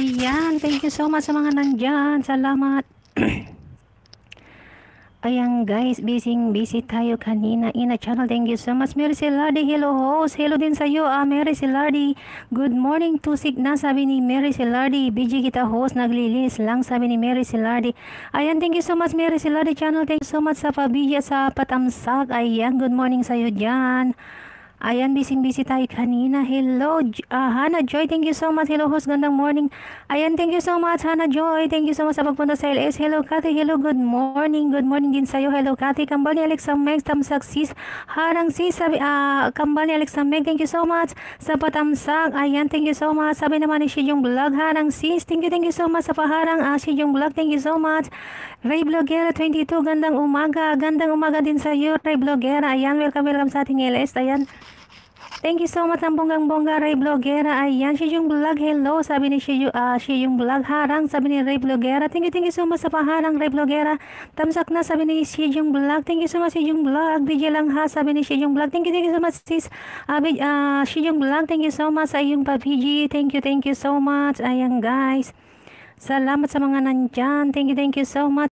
Ayan, thank you so much sa mga nandyan. Salamat. Ayan guys, busy busy tayo kanina in a channel. Thank you so much. Mary Silardi, hello host. Hello din sa iyo, ah, Mary Silardi. Good morning, tusik na sabi ni Mary Silardi. Busy kita host, naglilinis lang sabi ni Mary Silardi. Ayan, thank you so much Mary Silardi channel. Thank you so much sa pabigya sa patamsag. Ayan, good morning sa iyo diyan. Ayan, busy-busy tayo kanina. Hello, uh, Hannah Joy. Thank you so much. Hello, host. Gandang morning. Ayan, thank you so much, Hannah Joy. Thank you so much sa pagpunta sa LS. Hello, Cathy. Hello, good morning. Good morning din sa'yo. Hello, Cathy. Kambal ni Alexa Meg. Tamsak sis. Harang sis. Sabi, uh, ah, kambal ni Alexa Meg. Thank you so much sa patamsak. Ayan, thank you so much. Sabi naman ni yung Vlog. Harang sis. Thank you, thank you so much sa paharang. Uh, ah, yung Vlog. Thank you so much. Ray Vlogera 22. Gandang umaga. Gandang umaga din sa'yo, Ray Vlogera. Ayan, welcome, welcome sa ating LS. Ayan. Thank you so much ang bonggang-bongga Ray Vloggera. Ayan, siya yung vlog. Hello, sabi ni siya yung, uh, siya yung vlog. Harang, sabi ni Ray Vloggera. Thank you, thank you so much sa paharang Ray Vloggera. Tamsak na, sabi ni siya yung vlog. Thank you so much siya yung vlog. DJ lang ha, sabi ni siya yung vlog. Thank you, thank you so much sis. Uh, uh, siya yung vlog. Thank you so much sa iyong pa-PG. Thank you, thank you so much. Ayan guys. Salamat sa mga nandyan. Thank you, thank you so much.